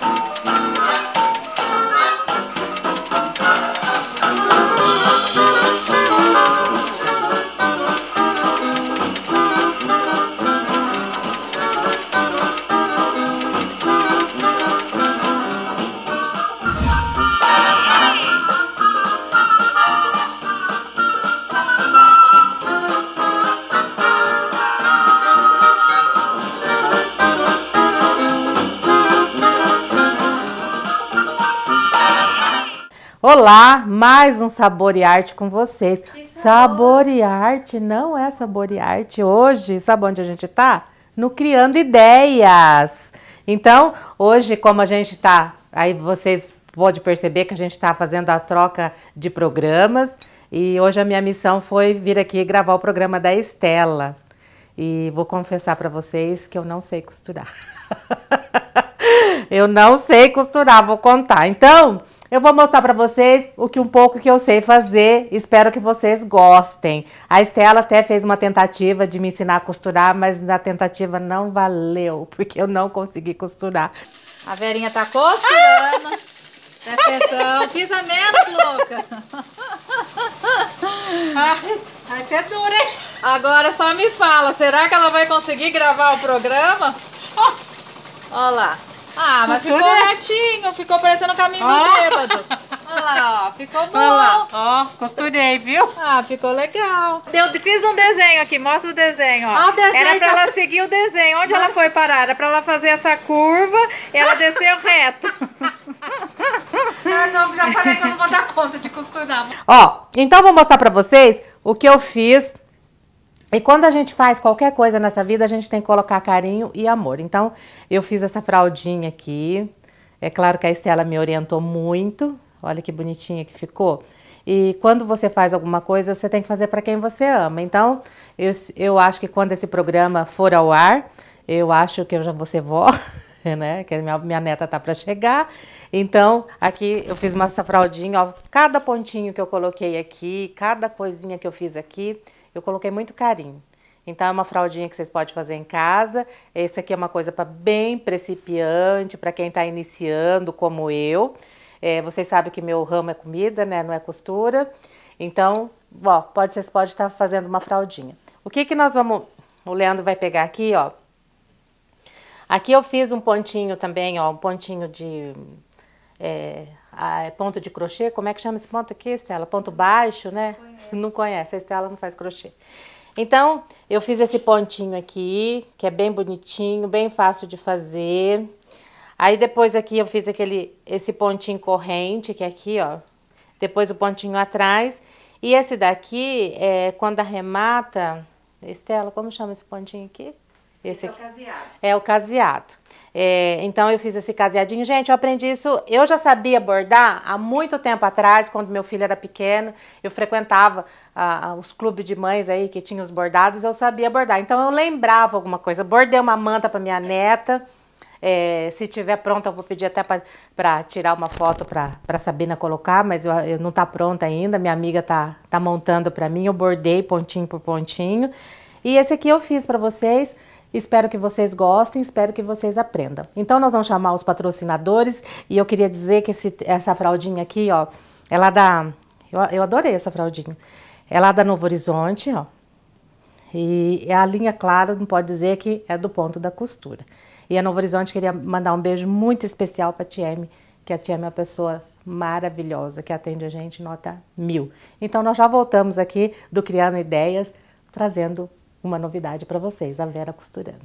Bye. mais um Saborearte com vocês. Saborearte não é Saborearte. Hoje, sabe onde a gente tá No Criando Ideias. Então, hoje, como a gente tá aí vocês podem perceber que a gente está fazendo a troca de programas. E hoje a minha missão foi vir aqui gravar o programa da Estela. E vou confessar para vocês que eu não sei costurar. eu não sei costurar, vou contar. Então, eu vou mostrar para vocês o que um pouco que eu sei fazer, espero que vocês gostem. A Estela até fez uma tentativa de me ensinar a costurar, mas na tentativa não valeu, porque eu não consegui costurar. A Verinha tá costurando. Presta atenção, pisa menos, louca. Ai, vai ser dura, hein? Agora só me fala, será que ela vai conseguir gravar o programa? Olha lá. Ah, mas ficou é- retinho, ficou parecendo o caminho do ah. bêbado. Olha lá, ó, ficou bom. ó, costurei, viu? Ah, ficou legal. Eu fiz um desenho aqui, mostra o desenho, ó. Ah, o desenho Era pra tá... ela seguir o desenho. Onde mas... ela foi parar? Era pra ela fazer essa curva, ela desceu reto. ah, não, já falei que eu não vou dar conta de costurar. Ó, então vou mostrar pra vocês o que eu fiz e quando a gente faz qualquer coisa nessa vida, a gente tem que colocar carinho e amor. Então, eu fiz essa fraldinha aqui. É claro que a Estela me orientou muito. Olha que bonitinha que ficou. E quando você faz alguma coisa, você tem que fazer para quem você ama. Então, eu, eu acho que quando esse programa for ao ar, eu acho que eu já vou ser vó, né? Que minha, minha neta tá para chegar. Então, aqui eu fiz uma fraldinha, ó. Cada pontinho que eu coloquei aqui, cada coisinha que eu fiz aqui, eu coloquei muito carinho. Então é uma fraldinha que vocês podem fazer em casa. Esse aqui é uma coisa para bem principiante, para quem está iniciando, como eu. É, vocês sabem que meu ramo é comida, né? Não é costura. Então, ó, pode, vocês podem estar tá fazendo uma fraldinha. O que que nós vamos... O Leandro vai pegar aqui, ó. Aqui eu fiz um pontinho também, ó. Um pontinho de... É, ah, é ponto de crochê, como é que chama esse ponto aqui, Estela? Ponto baixo, né? Não conhece, a Estela não faz crochê. Então, eu fiz esse pontinho aqui, que é bem bonitinho, bem fácil de fazer. Aí depois aqui eu fiz aquele, esse pontinho corrente, que é aqui, ó. Depois o pontinho atrás. E esse daqui, é, quando arremata... Estela, como chama esse pontinho aqui? Esse, esse aqui. é o caseado. É o caseado. É, então eu fiz esse caseadinho. Gente, eu aprendi isso, eu já sabia bordar há muito tempo atrás, quando meu filho era pequeno, eu frequentava ah, os clubes de mães aí que tinham os bordados, eu sabia bordar. Então eu lembrava alguma coisa, bordei uma manta para minha neta, é, se tiver pronta, eu vou pedir até para tirar uma foto para Sabina colocar, mas eu, eu não está pronta ainda. Minha amiga tá, tá montando para mim. Eu bordei pontinho por pontinho. E esse aqui eu fiz para vocês. Espero que vocês gostem, espero que vocês aprendam. Então nós vamos chamar os patrocinadores e eu queria dizer que esse, essa fraldinha aqui, ó, ela dá... Eu, eu adorei essa fraldinha. Ela é da Novo Horizonte, ó. E é a linha, claro, não pode dizer que é do ponto da costura. E a Novo Horizonte queria mandar um beijo muito especial para a que a Tieme é uma pessoa maravilhosa, que atende a gente nota mil. Então nós já voltamos aqui do Criando Ideias, trazendo uma novidade para vocês, a Vera costurando.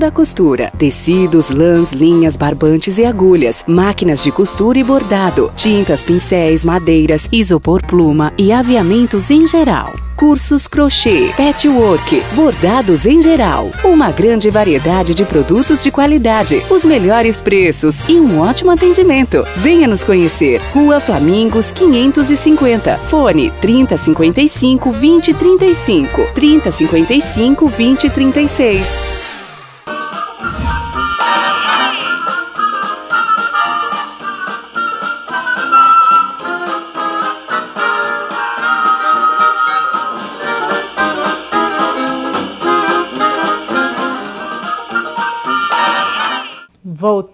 da costura. Tecidos, lãs, linhas, barbantes e agulhas, máquinas de costura e bordado, tintas, pincéis, madeiras, isopor pluma e aviamentos em geral cursos crochê, patchwork, bordados em geral. Uma grande variedade de produtos de qualidade, os melhores preços e um ótimo atendimento. Venha nos conhecer. Rua Flamingos 550. Fone 3055 2035. 3055 2036.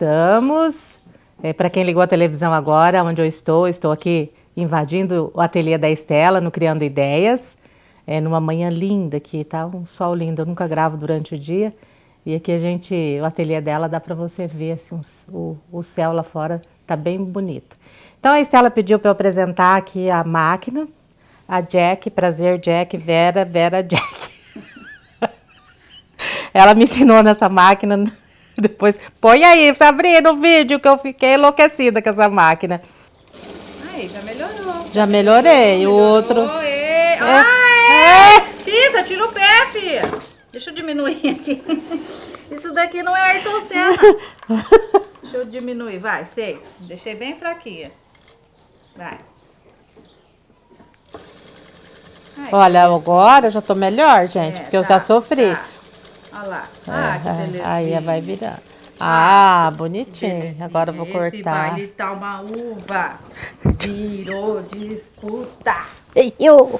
voltamos. É, Para quem ligou a televisão agora, onde eu estou, estou aqui invadindo o ateliê da Estela, no Criando Ideias. É numa manhã linda aqui, tá? Um sol lindo. Eu nunca gravo durante o dia. E aqui a gente, o ateliê dela dá para você ver assim, um, o, o céu lá fora tá bem bonito. Então a Estela pediu para eu apresentar aqui a máquina, a Jack, prazer Jack, Vera, Vera Jack. Ela me ensinou nessa máquina Depois, põe aí, Sabrina, o vídeo que eu fiquei enlouquecida com essa máquina. Aí, já melhorou. Já melhorei. o outro. E... É. Ah, é! é. é. é. tira o pé, filha. Deixa eu diminuir aqui. Isso daqui não é Ayrton Senna. Deixa eu diminuir. Vai, seis. Deixei bem fraquinha. Vai. Aí, Olha, agora eu já tô melhor, gente, é, porque tá, eu já sofri. Tá. Olha lá. É, ah, que beleza. Aí vai virar. Ah, ah bonitinho. Agora eu vou cortar. Esse baile tá uma uva. Virou disputa. Eu.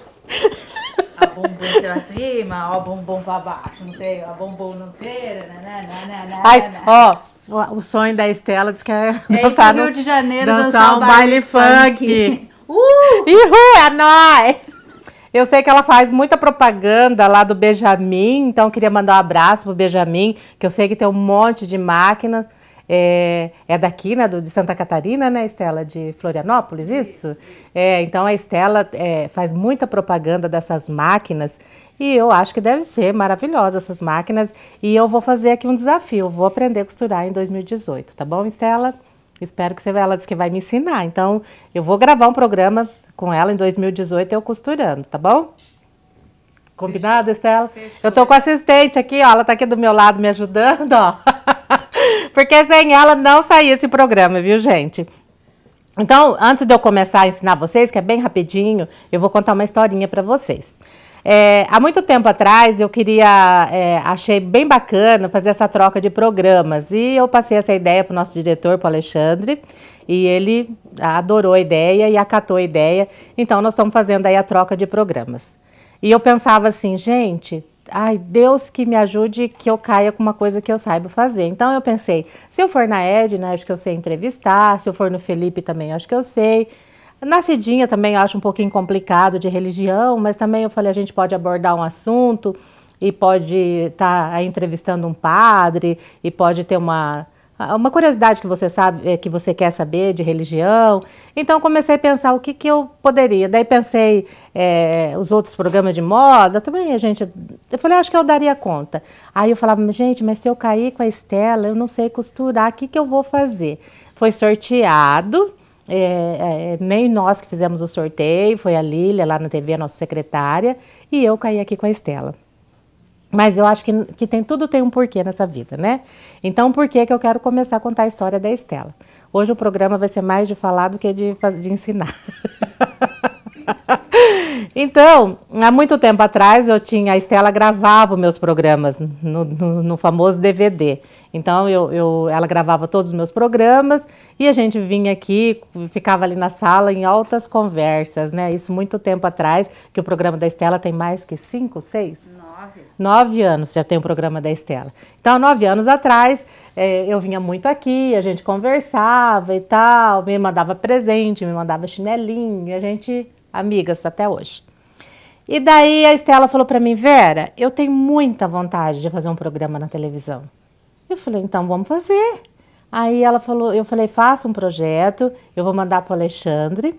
A bombom pra cima, ó, bombom pra baixo, não sei, ó, bombom não feira, nananana. Né, né, né, Ai, ó, o sonho da Estela diz que é, é dançar é no Rio de Janeiro, dançar, dançar um baile, baile funk. funk. Uh! Ihu, é nóis! Eu sei que ela faz muita propaganda lá do Benjamin, então queria mandar um abraço pro Benjamin, que eu sei que tem um monte de máquinas. É, é daqui, né, do, de Santa Catarina, né, Estela? De Florianópolis, isso? isso. É, então a Estela é, faz muita propaganda dessas máquinas e eu acho que deve ser maravilhosa essas máquinas. E eu vou fazer aqui um desafio, vou aprender a costurar em 2018, tá bom, Estela? Espero que você vai. Ela disse que vai me ensinar. Então, eu vou gravar um programa com ela em 2018, eu costurando, tá bom? Combinado, Fechou. Estela? Fechou. Eu tô com a assistente aqui, ó, ela tá aqui do meu lado me ajudando, ó. Porque sem ela não saía esse programa, viu, gente? Então, antes de eu começar a ensinar vocês, que é bem rapidinho, eu vou contar uma historinha para vocês. É, há muito tempo atrás eu queria, é, achei bem bacana fazer essa troca de programas e eu passei essa ideia para o nosso diretor, para o Alexandre, e ele adorou a ideia e acatou a ideia. Então nós estamos fazendo aí a troca de programas. E eu pensava assim, gente, ai, Deus que me ajude que eu caia com uma coisa que eu saiba fazer. Então eu pensei, se eu for na Edna, acho que eu sei entrevistar, se eu for no Felipe também, acho que eu sei. Na Cidinha também eu acho um pouquinho complicado de religião, mas também eu falei, a gente pode abordar um assunto e pode estar tá entrevistando um padre e pode ter uma ah, uma curiosidade que você sabe, eh, que você quer saber de religião. Então comecei a pensar o que, que eu poderia. Daí pensei é, os outros programas de moda, também a gente. Eu falei, ah, acho que eu daria conta. Aí eu falava, gente, mas se eu cair com a Estela, eu não sei costurar, o que, que eu vou fazer? Foi sorteado. É, é, nem nós que fizemos o sorteio, foi a Lília lá na TV, a nossa secretária, e eu caí aqui com a Estela. Mas eu acho que, que tem tudo tem um porquê nessa vida, né? Então, por que, que eu quero começar a contar a história da Estela? Hoje o programa vai ser mais de falar do que de, de ensinar. então, há muito tempo atrás eu tinha, a Estela gravava meus programas no, no, no famoso DVD. Então eu, eu, ela gravava todos os meus programas e a gente vinha aqui, ficava ali na sala em altas conversas, né? Isso muito tempo atrás, que o programa da Estela tem mais que cinco, seis? Nove. Nove anos já tem o programa da Estela. Então, nove anos atrás, é, eu vinha muito aqui, a gente conversava e tal, me mandava presente, me mandava chinelinho, a gente, amigas até hoje. E daí a Estela falou para mim, Vera, eu tenho muita vontade de fazer um programa na televisão. Eu falei, então vamos fazer. Aí ela falou, eu falei, faça um projeto, eu vou mandar para o Alexandre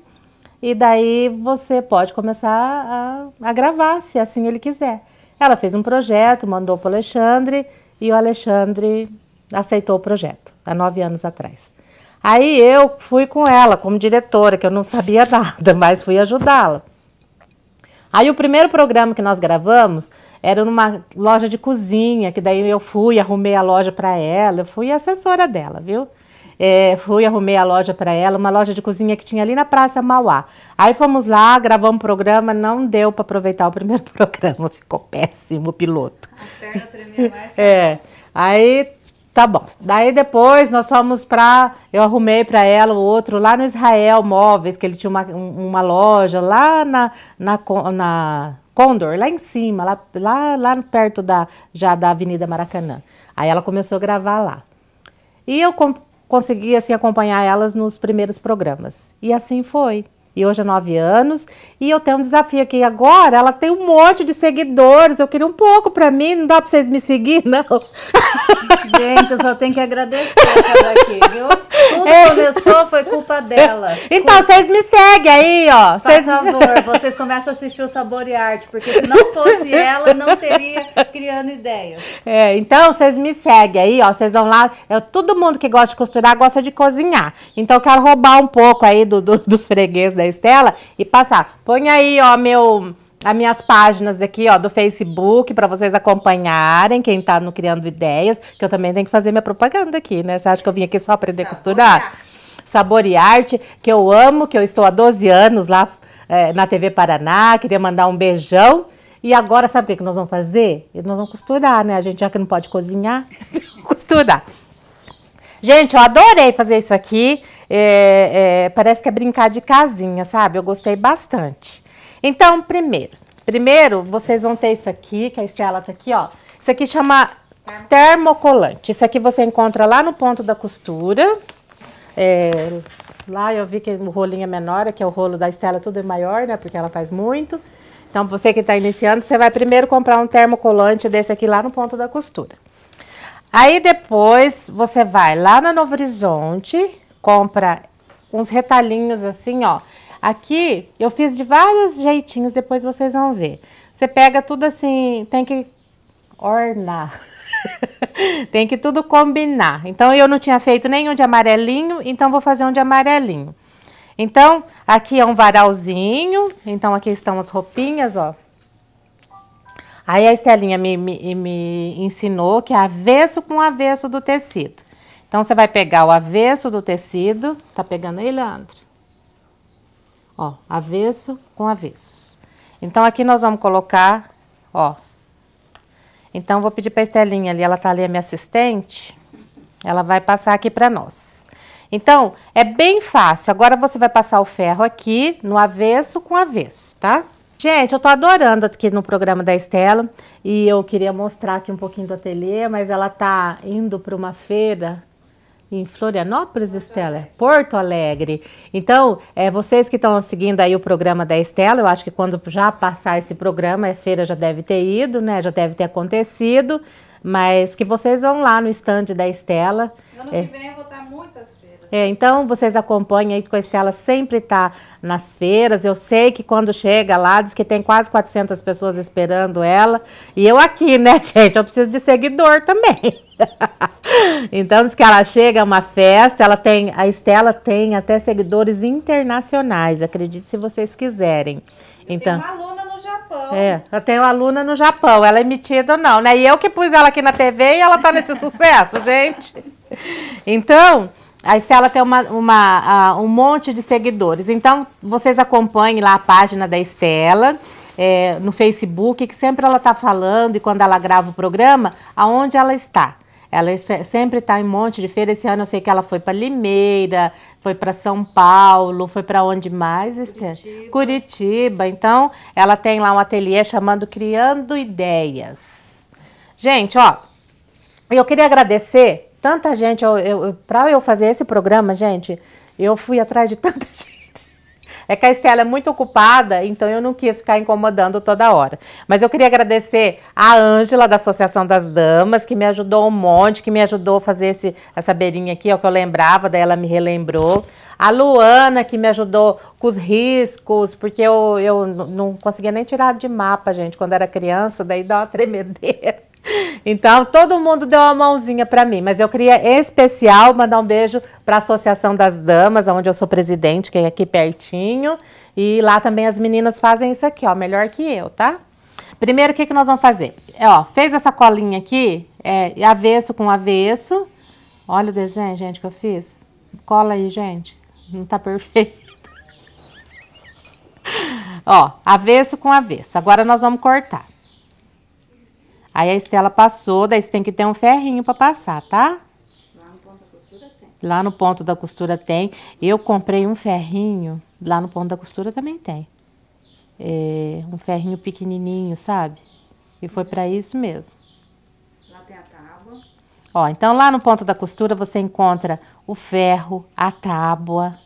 e daí você pode começar a, a gravar, se assim ele quiser. Ela fez um projeto, mandou para o Alexandre e o Alexandre aceitou o projeto, há nove anos atrás. Aí eu fui com ela como diretora, que eu não sabia nada, mas fui ajudá-la. Aí o primeiro programa que nós gravamos era numa loja de cozinha, que daí eu fui, arrumei a loja para ela, eu fui assessora dela, viu? É, fui, arrumei a loja para ela, uma loja de cozinha que tinha ali na Praça Mauá. Aí fomos lá, gravamos um programa, não deu para aproveitar o primeiro programa, ficou péssimo o piloto. A perna tremia mais. é, aí Tá bom. Daí depois nós fomos pra. Eu arrumei para ela o outro lá no Israel Móveis, que ele tinha uma, uma loja lá na, na, na Condor, lá em cima, lá, lá, lá perto da, já da Avenida Maracanã. Aí ela começou a gravar lá. E eu consegui assim acompanhar elas nos primeiros programas. E assim foi e hoje é 9 anos. E eu tenho um desafio aqui agora. Ela tem um monte de seguidores. Eu queria um pouco para mim. Não dá para vocês me seguir, não. Gente, eu só tenho que agradecer ela aqui, viu? Tudo é. começou foi culpa dela. Então, vocês me seguem aí, ó. Por cês... favor, vocês começam a assistir o Sabor e Arte, porque se não fosse ela, não teria criando ideias. É, então vocês me seguem aí, ó. Vocês vão lá. Eu, é, todo mundo que gosta de costurar gosta de cozinhar. Então eu quero roubar um pouco aí do, do dos fregueses da Estela e passar. Põe aí, ó, meu as minhas páginas aqui, ó, do Facebook, para vocês acompanharem, quem tá no Criando Ideias, que eu também tenho que fazer minha propaganda aqui, né? Você acha que eu vim aqui só aprender a costurar? Sabor e Arte, que eu amo, que eu estou há 12 anos lá é, na TV Paraná, queria mandar um beijão. E agora, sabe o que nós vamos fazer? Nós vamos costurar, né? A gente já que não pode cozinhar, costurar. Gente, eu adorei fazer isso aqui. É, é, parece que é brincar de casinha, sabe? Eu gostei bastante. Então, primeiro, primeiro vocês vão ter isso aqui, que a Estela tá aqui, ó. Isso aqui chama termocolante. Isso aqui você encontra lá no ponto da costura. É, lá eu vi que o rolinho é menor, é que é o rolo da Estela é tudo é maior, né? Porque ela faz muito. Então, você que está iniciando, você vai primeiro comprar um termocolante desse aqui lá no ponto da costura. Aí depois você vai lá na no Novo Horizonte, compra uns retalhinhos assim, ó. Aqui eu fiz de vários jeitinhos, depois vocês vão ver. Você pega tudo assim, tem que ornar. tem que tudo combinar. Então eu não tinha feito nenhum de amarelinho, então vou fazer um de amarelinho. Então, aqui é um varalzinho, então aqui estão as roupinhas, ó. Aí a Estelinha me, me, me ensinou que é avesso com avesso do tecido. Então, você vai pegar o avesso do tecido, tá pegando aí, Leandro? Ó, avesso com avesso. Então, aqui nós vamos colocar, ó. Então, vou pedir pra Estelinha ali, ela tá ali a minha assistente, ela vai passar aqui pra nós. Então, é bem fácil. Agora, você vai passar o ferro aqui no avesso com avesso, tá? Gente, eu tô adorando aqui no programa da Estela e eu queria mostrar aqui um pouquinho do ateliê, mas ela tá indo para uma feira em Florianópolis, Estela? Porto Alegre. Então, é, vocês que estão seguindo aí o programa da Estela, eu acho que quando já passar esse programa, a feira já deve ter ido, né? Já deve ter acontecido. Mas que vocês vão lá no estande da Estela. Ano é, que vem eu vou estar muitas é, então vocês acompanham aí com a Estela sempre está nas feiras. Eu sei que quando chega lá diz que tem quase 400 pessoas esperando ela. E eu aqui, né, gente? Eu preciso de seguidor também. então diz que ela chega é uma festa, ela tem, a Estela tem até seguidores internacionais, acredite se vocês quiserem. Eu então, uma aluna no Japão. É, eu tenho aluna no Japão, ela é emitida ou não, né? E eu que pus ela aqui na TV e ela tá nesse sucesso, gente. Então, a Estela tem uma, uma uh, um monte de seguidores. Então, vocês acompanhem lá a página da Estela. É, no Facebook, que sempre ela está falando e quando ela grava o programa, aonde ela está. Ela sempre está em um monte de feira. Esse ano eu sei que ela foi para Limeira, foi para São Paulo, foi para onde mais, Curitiba. Curitiba. Então, ela tem lá um ateliê chamando Criando Ideias. Gente, ó, eu queria agradecer tanta gente. Eu, eu para eu fazer esse programa, gente, eu fui atrás de tanta gente. É que a Estela é muito ocupada, então eu não quis ficar incomodando toda hora. Mas eu queria agradecer a Ângela, da Associação das Damas, que me ajudou um monte, que me ajudou a fazer esse, essa beirinha aqui, ó, que eu lembrava, daí ela me relembrou. A Luana, que me ajudou com os riscos, porque eu, eu não conseguia nem tirar de mapa, gente, quando era criança, daí dá uma tremedeira. Então, todo mundo deu uma mãozinha para mim, mas eu queria em especial mandar um beijo para a Associação das Damas, onde eu sou presidente, que é aqui pertinho. E lá também as meninas fazem isso aqui, ó, melhor que eu, tá? Primeiro, o que, que nós vamos fazer? É, ó, fez essa colinha aqui, é, avesso com avesso. Olha o desenho, gente, que eu fiz. Cola aí, gente. Não tá perfeito. ó, avesso com avesso. Agora nós vamos cortar. Aí a Estela passou, daí você tem que ter um ferrinho para passar, tá? Lá no ponto da costura tem. Lá no ponto da costura tem. Eu comprei um ferrinho, lá no ponto da costura também tem. É, um ferrinho pequenininho, sabe? E foi para isso mesmo. Lá tem a tábua. Ó, então lá no ponto da costura você encontra o ferro, a tábua.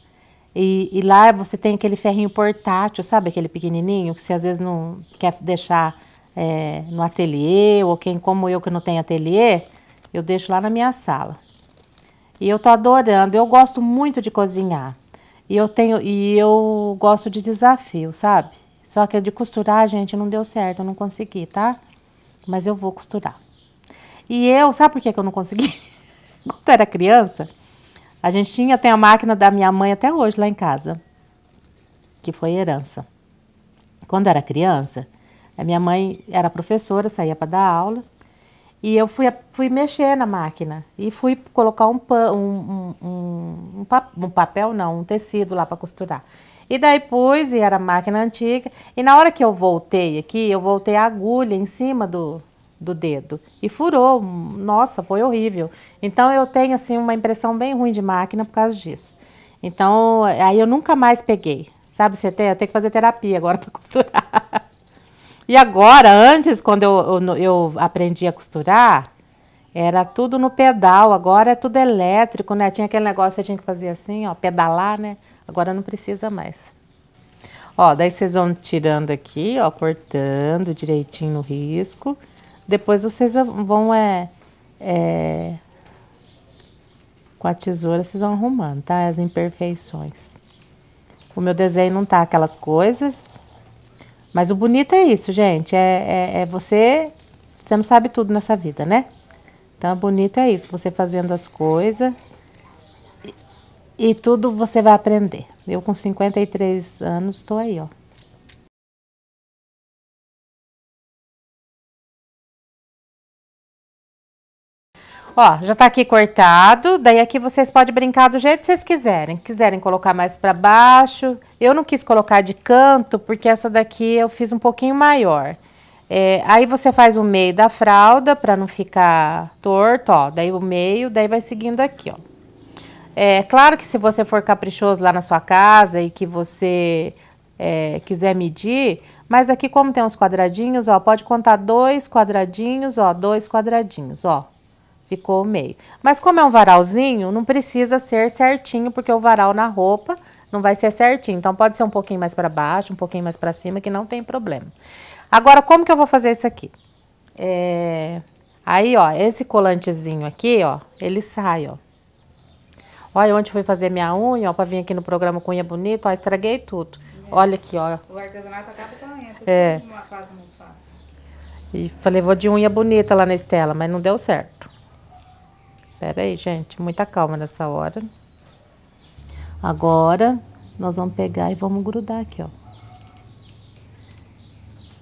E, e lá você tem aquele ferrinho portátil, sabe? Aquele pequenininho que você às vezes não quer deixar é, no ateliê, ou quem como eu que não tem ateliê, eu deixo lá na minha sala. E eu tô adorando, eu gosto muito de cozinhar. E eu tenho e eu gosto de desafio, sabe? Só que de costurar, gente, não deu certo, eu não consegui, tá? Mas eu vou costurar. E eu, sabe por que, que eu não consegui? Quando eu era criança, a gente tinha, tem a máquina da minha mãe até hoje lá em casa, que foi herança. Quando eu era criança, a minha mãe era professora, saía para dar aula. E eu fui, fui mexer na máquina e fui colocar um, um, um, um papel, não, um tecido lá para costurar. E daí pus, e era máquina antiga. E na hora que eu voltei aqui, eu voltei a agulha em cima do, do dedo e furou. Nossa, foi horrível. Então eu tenho assim uma impressão bem ruim de máquina por causa disso. Então aí eu nunca mais peguei. Sabe, você tem, eu tenho que fazer terapia agora para costurar. E agora, antes, quando eu, eu, eu aprendi a costurar, era tudo no pedal, agora é tudo elétrico, né? Tinha aquele negócio que você tinha que fazer assim, ó, pedalar, né? Agora não precisa mais. Ó, daí vocês vão tirando aqui, ó, cortando direitinho o risco. Depois vocês vão, é, é com a tesoura, vocês vão arrumando, tá? As imperfeições. O meu desenho não tá aquelas coisas, mas o bonito é isso, gente. É, é, é, você. Você não sabe tudo nessa vida, né? Então, o bonito é isso. Você fazendo as coisas. E, e tudo você vai aprender. Eu, com 53 anos, estou aí, ó. Ó, já tá aqui cortado, daí aqui vocês podem brincar do jeito que vocês quiserem. Quiserem colocar mais pra baixo. Eu não quis colocar de canto, porque essa daqui eu fiz um pouquinho maior. É, aí você faz o meio da fralda, pra não ficar torto, ó. Daí o meio, daí vai seguindo aqui, ó. É claro que se você for caprichoso lá na sua casa e que você é, quiser medir, mas aqui como tem uns quadradinhos, ó, pode contar dois quadradinhos, ó, dois quadradinhos, ó ficou o meio. Mas como é um varalzinho, não precisa ser certinho, porque o varal na roupa não vai ser certinho. Então, pode ser um pouquinho mais para baixo, um pouquinho mais para cima, que não tem problema. Agora, como que eu vou fazer isso aqui? É... Aí, ó, esse colantezinho aqui, ó, ele sai, ó. Olha onde fui fazer minha unha, ó, pra vir aqui no programa com unha bonita, ó, estraguei tudo. Olha aqui, ó. O artesanato acaba com a unha, é. E falei, vou de unha bonita lá na Estela, mas não deu certo. Pera aí, gente, muita calma nessa hora. Agora, nós vamos pegar e vamos grudar aqui, ó.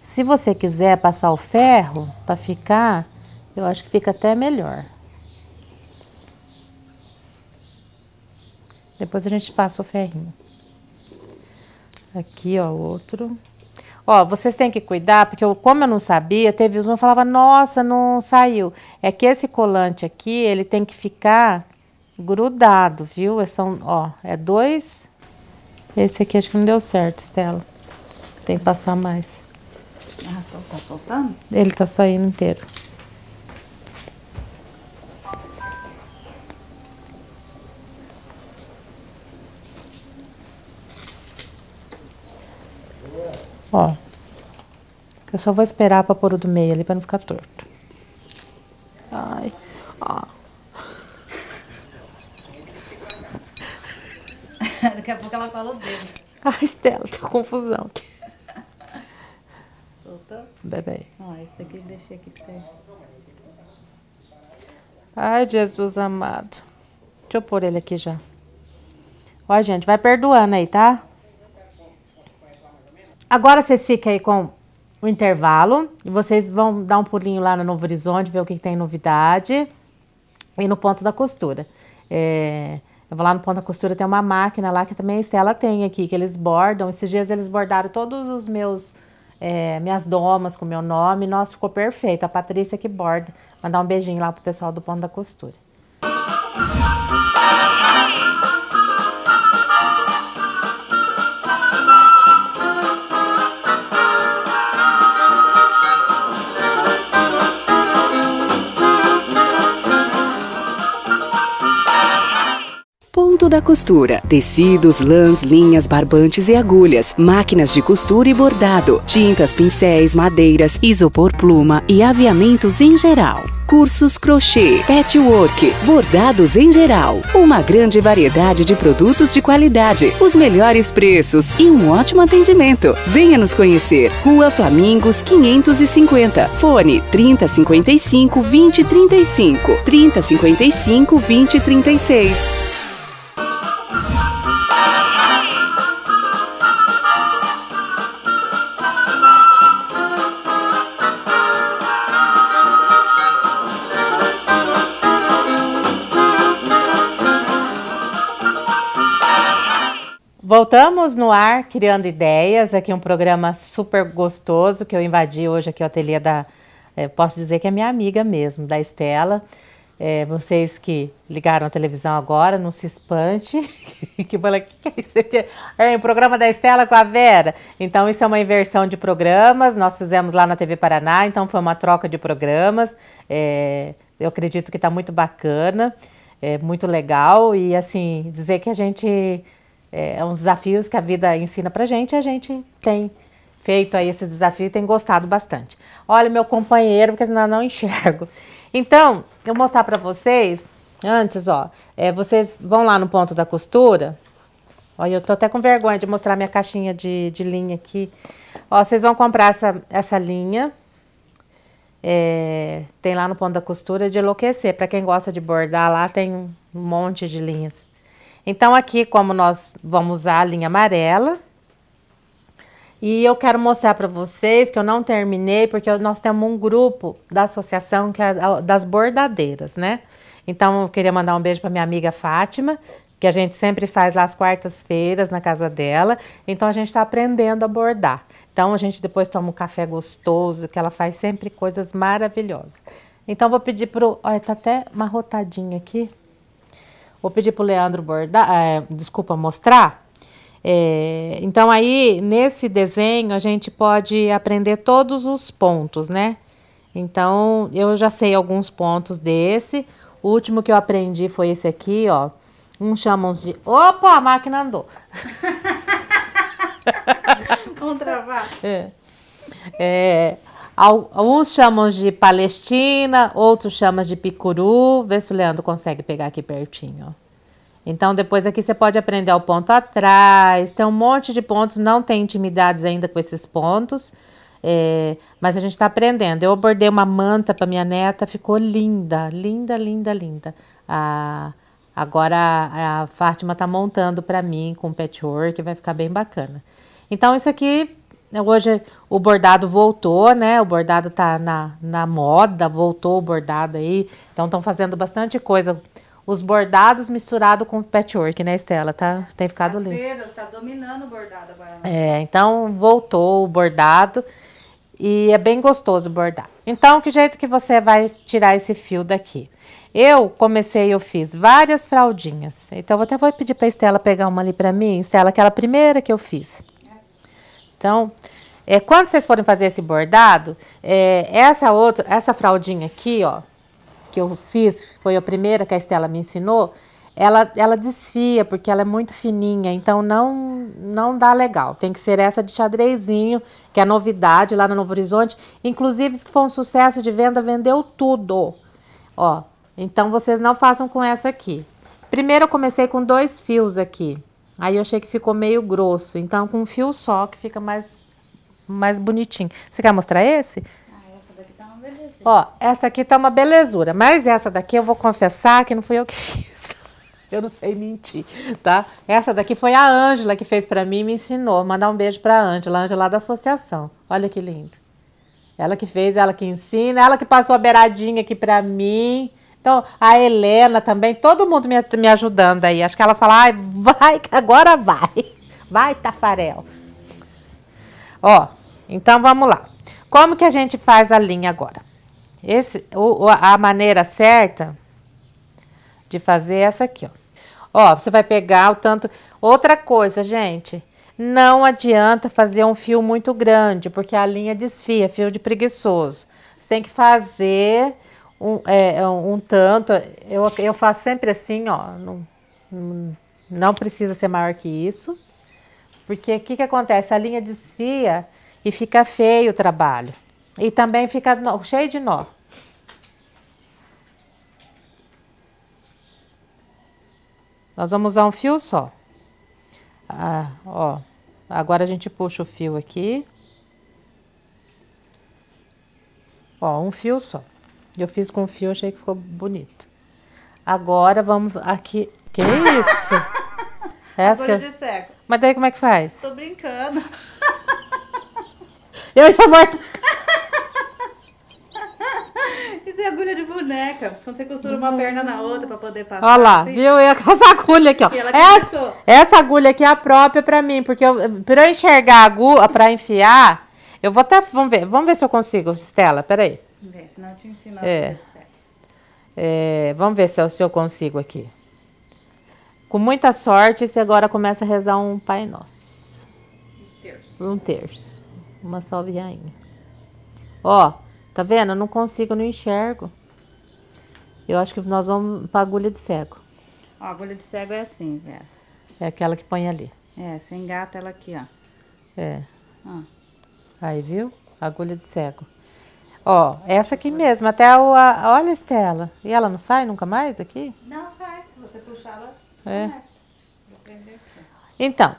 Se você quiser passar o ferro para ficar, eu acho que fica até melhor. Depois a gente passa o ferrinho. Aqui, ó, outro ó, vocês têm que cuidar, porque eu, como eu não sabia, teve uns que falava, nossa, não saiu. É que esse colante aqui, ele tem que ficar grudado, viu? É são, ó, é dois... Esse aqui acho que não deu certo, Estela. Tem que passar mais. Ah, só tá soltando? Ele tá saindo inteiro. Ó. Eu só vou esperar pra pôr o do meio ali pra não ficar torto. Ai. Ó. Daqui a pouco ela cola o dedo. Ai, Estela, tô com confusão aqui. Soltou? Bebê. Ó, esse daqui eu deixei aqui pra você. Ai, Jesus amado. Deixa eu pôr ele aqui já. Ó, gente, vai perdoando aí, tá? Agora vocês ficam aí com o intervalo e vocês vão dar um pulinho lá no Novo Horizonte, ver o que, que tem novidade e no ponto da costura. É, eu vou lá no ponto da costura, tem uma máquina lá que também a Estela tem aqui, que eles bordam. Esses dias eles bordaram todos os meus, é, minhas domas com meu nome. Nossa, ficou perfeito. A Patrícia que borda. Mandar um beijinho lá pro pessoal do ponto da costura. da costura. Tecidos, lãs, linhas, barbantes e agulhas, máquinas de costura e bordado, tintas, pincéis, madeiras, isopor pluma e aviamentos em geral cursos crochê, patchwork, bordados em geral. Uma grande variedade de produtos de qualidade, os melhores preços e um ótimo atendimento. Venha nos conhecer. Rua Flamingos 550. Fone 3055 2035. 3055 2036. Voltamos no ar, Criando Ideias, aqui um programa super gostoso que eu invadi hoje aqui o ateliê da, é, posso dizer que é minha amiga mesmo, da Estela. É, vocês que ligaram a televisão agora, não se espante, que fala, que, é isso aqui? É, o programa da Estela com a Vera. Então, isso é uma inversão de programas, nós fizemos lá na TV Paraná, então foi uma troca de programas, é, eu acredito que está muito bacana, é muito legal, e assim, dizer que a gente é, é, uns desafios que a vida ensina pra gente e a gente tem feito aí esse desafio e tem gostado bastante. Olha meu companheiro, porque senão eu não enxergo. Então, eu vou mostrar pra vocês, antes, ó, é, vocês vão lá no ponto da costura. Olha, eu tô até com vergonha de mostrar minha caixinha de, de linha aqui. Ó, vocês vão comprar essa, essa linha. É, tem lá no ponto da costura de enlouquecer. Para quem gosta de bordar lá, tem um monte de linhas. Então, aqui, como nós vamos usar a linha amarela, e eu quero mostrar para vocês que eu não terminei, porque nós temos um grupo da associação que é das bordadeiras, né? Então, eu queria mandar um beijo para minha amiga Fátima, que a gente sempre faz lá às quartas-feiras na casa dela. Então, a gente está aprendendo a bordar. Então, a gente depois toma um café gostoso, que ela faz sempre coisas maravilhosas. Então, vou pedir o... Olha, está até rotadinha aqui. Vou pedir para o Leandro bordar, é, desculpa, mostrar. É, então, aí, nesse desenho, a gente pode aprender todos os pontos, né? Então, eu já sei alguns pontos desse. O último que eu aprendi foi esse aqui, ó. Um chamam de... Opa, a máquina andou. Vamos travar. É. é. Alguns chamam de Palestina, outros chamam de Picuru. Vê se o Leandro consegue pegar aqui pertinho. Então, depois aqui você pode aprender o ponto atrás. Tem um monte de pontos, não tem intimidades ainda com esses pontos. É, mas a gente está aprendendo. Eu bordei uma manta para minha neta, ficou linda, linda, linda, linda. Ah, agora a, a Fátima está montando para mim com patchwork, vai ficar bem bacana. Então, isso aqui né, hoje o bordado voltou, né? O bordado tá na, na moda, voltou o bordado aí. Então estão fazendo bastante coisa. Os bordados misturado com patchwork, né, Estela? Tá, tem ficado As lindo. As feiras tá dominando o bordado agora. Né? É, então voltou o bordado. E é bem gostoso bordar. Então, que jeito que você vai tirar esse fio daqui? Eu comecei, eu fiz várias fraldinhas. Então, eu até vou pedir para Estela pegar uma ali para mim. Estela, aquela primeira que eu fiz. Então, é, quando vocês forem fazer esse bordado, é, essa outra, essa fraldinha aqui, ó, que eu fiz, foi a primeira que a Estela me ensinou, ela, ela desfia, porque ela é muito fininha, então não, não dá legal. Tem que ser essa de xadrezinho, que é novidade lá no Novo Horizonte. Inclusive, se for um sucesso de venda, vendeu tudo. Ó, então vocês não façam com essa aqui. Primeiro eu comecei com dois fios aqui. Aí eu achei que ficou meio grosso. Então, com um fio só, que fica mais, mais bonitinho. Você quer mostrar esse? Ah, essa daqui tá uma belezura. Ó, essa aqui tá uma belezura. Mas essa daqui eu vou confessar que não fui eu que fiz. eu não sei mentir, tá? Essa daqui foi a Ângela que fez pra mim e me ensinou. Mandar um beijo pra Ângela, Ângela da associação. Olha que lindo. Ela que fez, ela que ensina, ela que passou a beiradinha aqui pra mim. Então, a Helena também, todo mundo me, me ajudando aí. Acho que elas falam, vai, agora vai. Vai, Tafarel. Ó, então vamos lá. Como que a gente faz a linha agora? Esse, o, a maneira certa de fazer é essa aqui, ó. Ó, você vai pegar o tanto... Outra coisa, gente, não adianta fazer um fio muito grande, porque a linha desfia, fio de preguiçoso. Você tem que fazer um, é, é um tanto. Eu, eu faço sempre assim, ó. Não, não precisa ser maior que isso. Porque o que, que acontece? A linha desfia e fica feio o trabalho. E também fica cheio de nó. Nós vamos usar um fio só. Ah, ó. Agora a gente puxa o fio aqui. Ó, um fio só. Eu fiz com fio, achei que ficou bonito. Agora vamos aqui. Que isso? Essa Agulha de seco. Mas daí como é que faz? Tô brincando. Eu já vou. Isso é agulha de boneca. Quando você costura uma perna na outra pra poder passar. Olha lá, assim. viu? E essa agulha aqui, ó. Essa, essa, agulha aqui é a própria pra mim, porque eu, pra eu enxergar a agulha, pra enfiar, eu vou até. Vamos ver, vamos ver se eu consigo, Estela, peraí. Vê, senão eu te ensino é. é. Vamos ver se eu, se eu consigo aqui. Com muita sorte, você agora começa a rezar um Pai Nosso. Um terço. Um terço. Uma salve rainha. Ó, tá vendo? Eu não consigo, não enxergo. Eu acho que nós vamos pra agulha de cego. Ó, agulha de cego é assim, velho. É aquela que põe ali. É, você engata ela aqui, ó. É. Ah. Aí, viu? Agulha de cego. Ó, essa aqui mesmo, até o. A, olha Estela. E ela não sai nunca mais aqui? Não sai. Se você puxar, ela é. Então,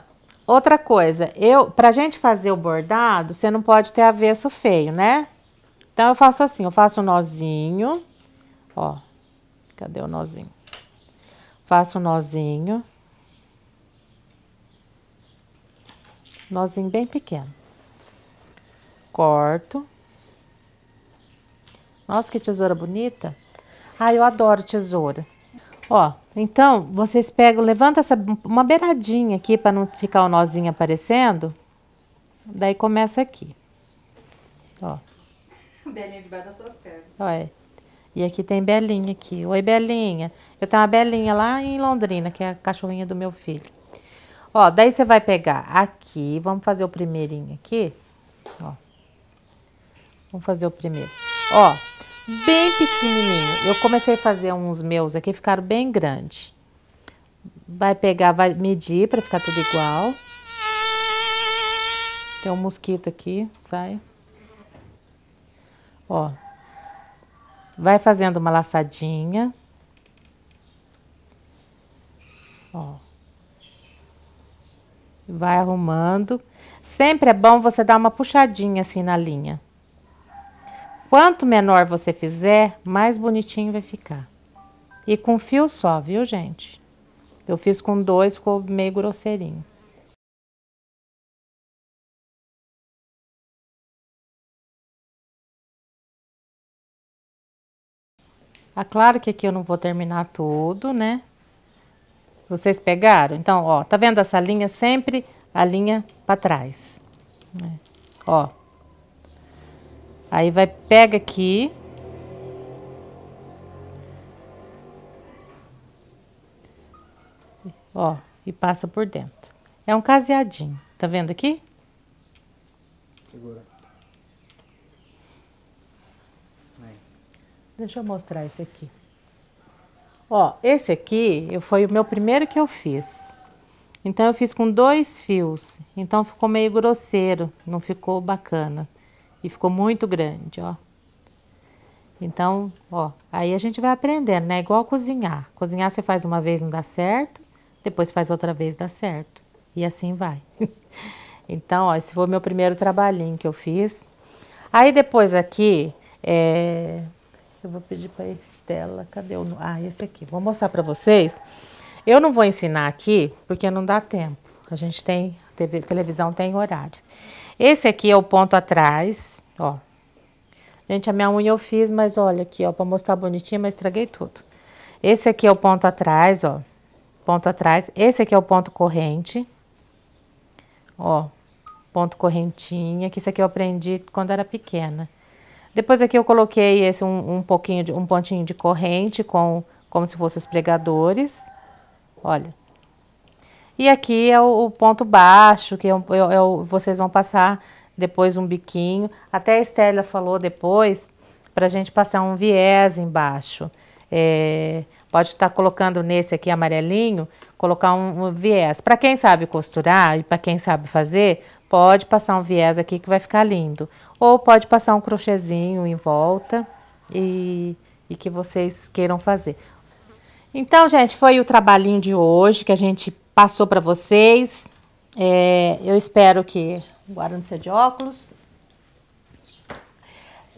outra coisa, eu, pra gente fazer o bordado, você não pode ter avesso feio, né? Então, eu faço assim, eu faço um nozinho, ó, cadê o nozinho? Faço um nozinho. Nozinho bem pequeno. Corto. Nossa, que tesoura bonita. Ah, eu adoro tesoura. Ó, então, vocês pegam, levanta essa, uma beiradinha aqui para não ficar o nozinho aparecendo. Daí começa aqui. Ó. Belinha debaixo das suas pernas. Olha. E aqui tem Belinha aqui. Oi, Belinha. Eu tenho uma Belinha lá em Londrina, que é a cachorrinha do meu filho. Ó, daí você vai pegar aqui, vamos fazer o primeirinho aqui, ó. Vamos fazer o primeiro. Ó, bem pequenininho. Eu comecei a fazer uns meus aqui, ficaram bem grandes. Vai pegar, vai medir para ficar tudo igual. Tem um mosquito aqui, sai. Ó. Vai fazendo uma laçadinha. Ó. Vai arrumando. Sempre é bom você dar uma puxadinha assim na linha. Quanto menor você fizer, mais bonitinho vai ficar. E com fio só, viu, gente? Eu fiz com dois, ficou meio grosseirinho. Ah, claro que aqui eu não vou terminar tudo, né? Vocês pegaram? Então, ó, tá vendo essa linha? Sempre a linha para trás. Né? Ó, Aí vai, pega aqui. Ó, e passa por dentro. É um caseadinho. Tá vendo aqui? Segura. Deixa eu mostrar esse aqui. Ó, esse aqui eu, foi o meu primeiro que eu fiz. Então, eu fiz com dois fios. Então, ficou meio grosseiro. Não ficou bacana. E ficou muito grande, ó. Então, ó, aí a gente vai aprendendo, né? Igual cozinhar. Cozinhar você faz uma vez, não dá certo. Depois faz outra vez, dá certo. E assim vai. então, ó, esse foi o meu primeiro trabalhinho que eu fiz. Aí depois aqui, é... eu vou pedir para Estela, cadê o... Ah, esse aqui. Vou mostrar para vocês. Eu não vou ensinar aqui, porque não dá tempo. A gente tem, TV, televisão tem horário. Esse aqui é o ponto atrás, ó. Gente, a minha unha eu fiz, mas olha aqui, ó, pra mostrar bonitinha, mas estraguei tudo. Esse aqui é o ponto atrás, ó. Ponto atrás. Esse aqui é o ponto corrente. Ó, ponto correntinha, que isso aqui eu aprendi quando era pequena. Depois aqui eu coloquei esse um, um pouquinho, de, um pontinho de corrente com como se fossem os pregadores. Olha. E aqui é o, o ponto baixo, que é, é, é o, vocês vão passar depois um biquinho. Até a Estela falou depois para a gente passar um viés embaixo. É, pode estar tá colocando nesse aqui amarelinho, colocar um, um viés. Para quem sabe costurar e para quem sabe fazer, pode passar um viés aqui que vai ficar lindo. Ou pode passar um crochêzinho em volta e, e que vocês queiram fazer. Então, gente, foi o trabalhinho de hoje que a gente passou para vocês. É, eu espero que... Agora não precisa de óculos.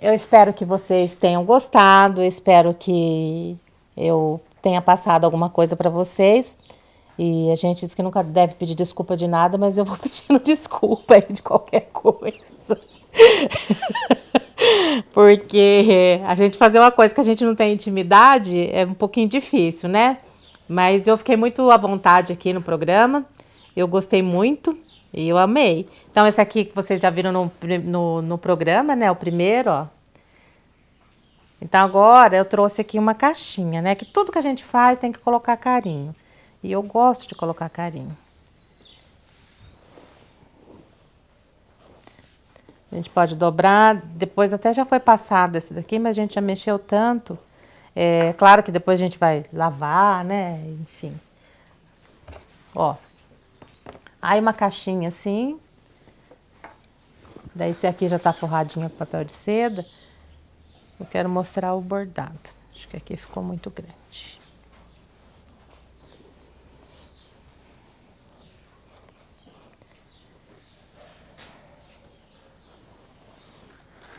Eu espero que vocês tenham gostado. Eu espero que eu tenha passado alguma coisa para vocês. E a gente diz que nunca deve pedir desculpa de nada, mas eu vou pedindo desculpa aí de qualquer coisa. Porque a gente fazer uma coisa que a gente não tem intimidade é um pouquinho difícil, né? Mas eu fiquei muito à vontade aqui no programa. Eu gostei muito e eu amei. Então, esse aqui que vocês já viram no, no, no programa, né? O primeiro, ó. Então, agora eu trouxe aqui uma caixinha, né? Que tudo que a gente faz tem que colocar carinho. E eu gosto de colocar carinho. A gente pode dobrar, depois até já foi passado esse daqui, mas a gente já mexeu tanto. É claro que depois a gente vai lavar, né? Enfim. Ó. Aí uma caixinha assim. Daí esse aqui já tá forradinho com papel de seda. Eu quero mostrar o bordado. Acho que aqui ficou muito grande.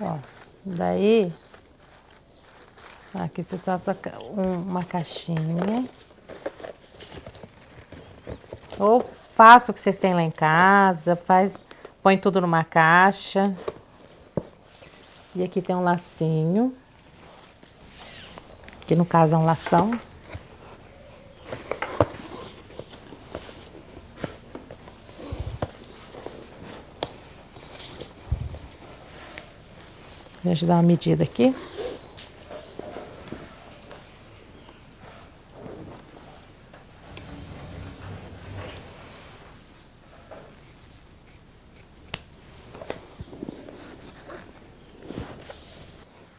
Ó, daí aqui você faz uma caixinha. Ou faça o que vocês têm lá em casa, faz, põe tudo numa caixa. E aqui tem um lacinho, que no caso é um lação. Deixa eu dar uma medida aqui.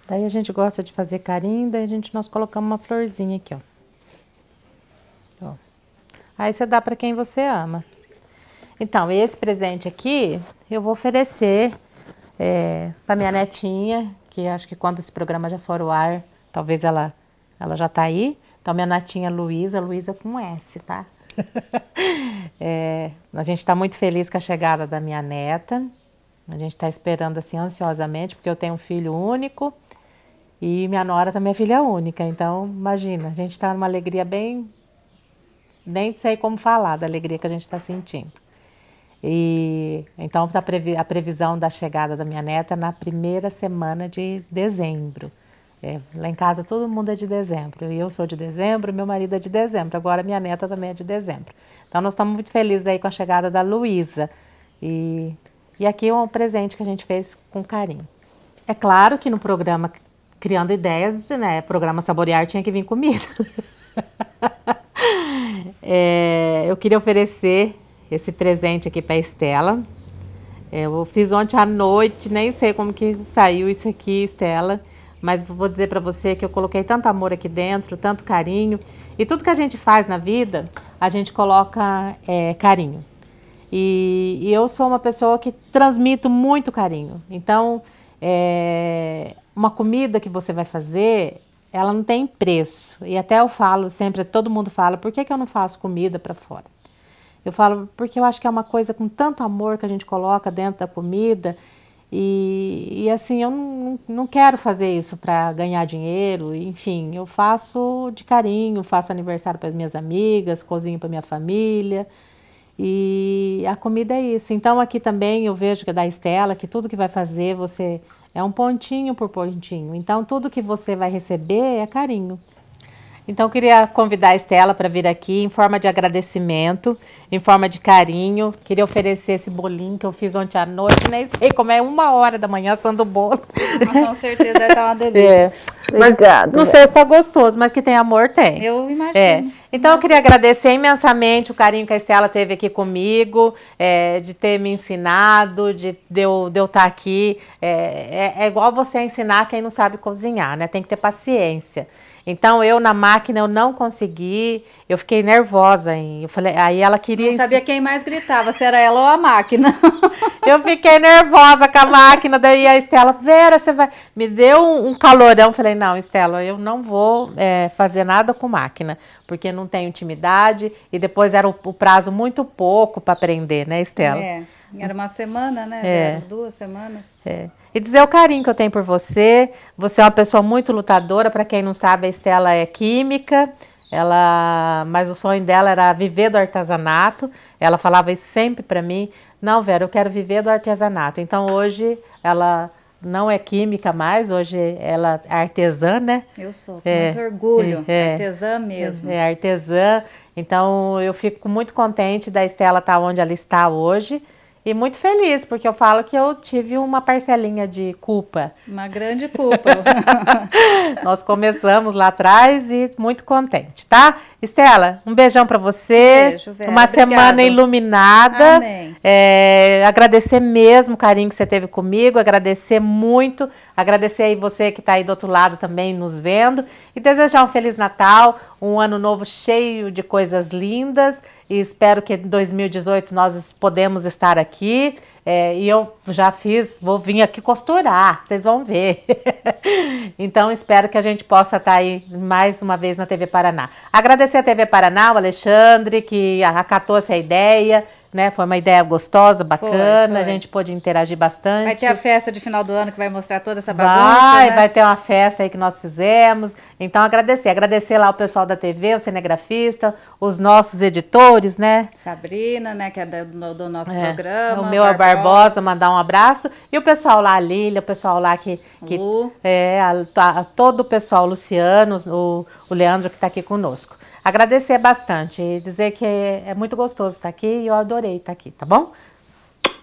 Daí a gente gosta de fazer carinho, daí a gente nós colocamos uma florzinha aqui, ó. ó. Aí você dá para quem você ama. Então, esse presente aqui eu vou oferecer é, para minha netinha, que acho que quando esse programa já for ao ar, talvez ela, ela já tá aí. Então, minha netinha Luísa, Luísa com S, tá? é, a gente está muito feliz com a chegada da minha neta. A gente está esperando assim ansiosamente, porque eu tenho um filho único e minha nora também é filha única. Então, imagina, a gente está numa alegria bem. Nem sei como falar da alegria que a gente está sentindo. E então tá previ a previsão da chegada da minha neta na primeira semana de dezembro. É, lá em casa todo mundo é de dezembro. Eu sou de dezembro, meu marido é de dezembro. Agora minha neta também é de dezembro. Então nós estamos muito felizes aí com a chegada da Luísa. E, e aqui é um presente que a gente fez com carinho. É claro que no programa Criando Ideias, né, programa Saborear tinha que vir comida. é, eu queria oferecer esse presente aqui para Estela. É, eu fiz ontem à noite, nem sei como que saiu isso aqui, Estela, mas vou dizer para você que eu coloquei tanto amor aqui dentro, tanto carinho, e tudo que a gente faz na vida, a gente coloca é, carinho. E, e, eu sou uma pessoa que transmito muito carinho. Então, é, uma comida que você vai fazer, ela não tem preço. E até eu falo sempre, todo mundo fala, por que, que eu não faço comida para fora? Eu falo porque eu acho que é uma coisa com tanto amor que a gente coloca dentro da comida. E, e assim, eu não, não quero fazer isso para ganhar dinheiro, enfim, eu faço de carinho, faço aniversário para as minhas amigas, cozinho para minha família. E a comida é isso. Então aqui também eu vejo que é da Estela, que tudo que vai fazer você é um pontinho por pontinho. Então tudo que você vai receber é carinho. Então, eu queria convidar a Estela para vir aqui em forma de agradecimento, em forma de carinho. Queria oferecer esse bolinho que eu fiz ontem à noite, nem sei como é, uma hora da manhã assando o bolo. Mas, ah, com certeza vai estar uma delícia. É. Mas, Obrigado, não sei se está gostoso, mas que tem amor, tem. Eu imagino. É. Então, eu queria agradecer imensamente o carinho que a Estela teve aqui comigo, é, de ter me ensinado, de, de eu estar tá aqui. É, é, é igual você ensinar quem não sabe cozinhar, né? Tem que ter paciência. Então eu na máquina eu não consegui, eu fiquei nervosa. Hein? Eu falei, aí ela queria. Não sabia quem mais gritava, se era ela ou a máquina. eu fiquei nervosa com a máquina, daí a Estela, Vera, você vai. Me deu um, calorão. Falei, não, Estela, eu não vou é, fazer nada com máquina, porque não tenho intimidade. E depois era o, o prazo muito pouco para aprender, né, Estela? É. Era uma semana, né? É. Era duas semanas. É. E dizer o carinho que eu tenho por você. Você é uma pessoa muito lutadora. Para quem não sabe, a Estela é química. Ela, mas o sonho dela era viver do artesanato. Ela falava isso sempre para mim. Não, Vera, eu quero viver do artesanato. Então hoje ela não é química mais, hoje ela é artesã, né? Eu sou, com é, muito orgulho, é, artesã mesmo. É, é artesã, então eu fico muito contente da Estela estar tá onde ela está hoje. E muito feliz, porque eu falo que eu tive uma parcelinha de culpa. Uma grande culpa. Nós começamos lá atrás e muito contente, tá? Estela, um beijão para você. Um beijo, Vera. Uma semana iluminada. Amém. É, agradecer mesmo o carinho que você teve comigo, agradecer muito Agradecer aí você que está aí do outro lado também nos vendo e desejar um Feliz Natal, um ano novo cheio de coisas lindas e espero que em 2018 nós podemos estar aqui. É, e eu já fiz, vou vir aqui costurar, vocês vão ver. então espero que a gente possa estar tá aí mais uma vez na TV Paraná. Agradecer a TV Paraná, o Alexandre, que acatou essa ideia, né? Foi uma ideia gostosa, bacana, foi, foi. a gente pôde interagir bastante. Vai ter a festa de final do ano que vai mostrar toda essa bagunça. Vai, né? vai ter uma festa aí que nós fizemos. Então agradecer, agradecer lá o pessoal da TV, o cinegrafista, os nossos editores, né? Sabrina, né, que é do, do nosso é. programa. O meu Barbosa. Barbosa, mandar um abraço e o pessoal lá, a Lília, o pessoal lá que, que Lu. é a, a, todo o pessoal, o Luciano, o o Leandro que está aqui conosco. Agradecer bastante e dizer que é muito gostoso estar tá aqui e eu adorei estar tá aqui, tá bom?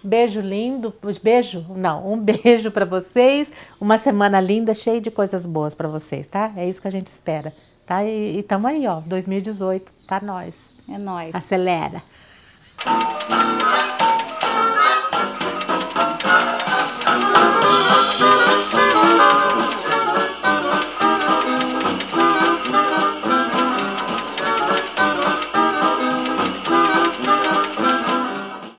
Beijo lindo, beijo, não, um beijo para vocês, uma semana linda, cheia de coisas boas para vocês, tá? É isso que a gente espera, tá? E tamo aí, ó, 2018, tá nós. É nós. Acelera.